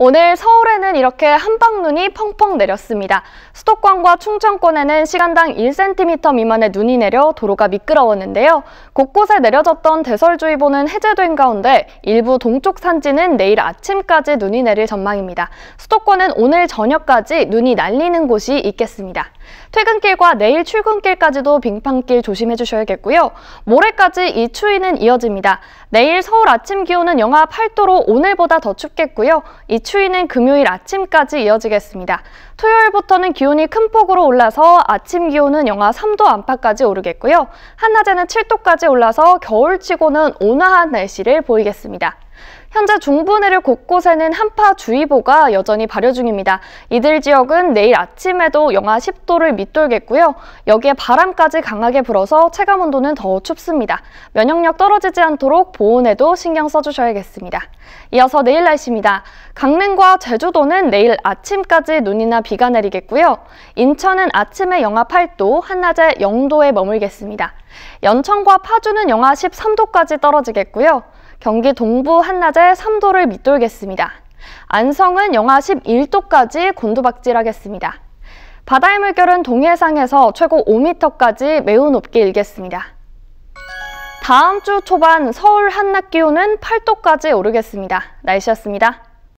오늘 서울에는 이렇게 한방눈이 펑펑 내렸습니다. 수도권과 충청권에는 시간당 1cm 미만의 눈이 내려 도로가 미끄러웠는데요. 곳곳에 내려졌던 대설주의보는 해제된 가운데 일부 동쪽 산지는 내일 아침까지 눈이 내릴 전망입니다. 수도권은 오늘 저녁까지 눈이 날리는 곳이 있겠습니다. 퇴근길과 내일 출근길까지도 빙판길 조심해 주셔야겠고요. 모레까지 이 추위는 이어집니다. 내일 서울 아침 기온은 영하 8도로 오늘보다 더 춥겠고요. 이 추위는 금요일 아침까지 이어지겠습니다. 토요일부터는 기온이 큰 폭으로 올라서 아침 기온은 영하 3도 안팎까지 오르겠고요. 한낮에는 7도까지 올라서 겨울치고는 온화한 날씨를 보이겠습니다. 현재 중부내륙 곳곳에는 한파주의보가 여전히 발효 중입니다. 이들 지역은 내일 아침에도 영하 10도를 밑돌겠고요. 여기에 바람까지 강하게 불어서 체감온도는 더 춥습니다. 면역력 떨어지지 않도록 보온에도 신경 써주셔야겠습니다. 이어서 내일 날씨입니다. 강릉과 제주도는 내일 아침까지 눈이나 비가 내리겠고요. 인천은 아침에 영하 8도, 한낮에 0도에 머물겠습니다. 연천과 파주는 영하 13도까지 떨어지겠고요. 경기 동부 한낮에 3도를 밑돌겠습니다. 안성은 영하 11도까지 곤두박질하겠습니다. 바다의 물결은 동해상에서 최고 5m까지 매우 높게 일겠습니다. 다음 주 초반 서울 한낮 기온은 8도까지 오르겠습니다. 날씨였습니다.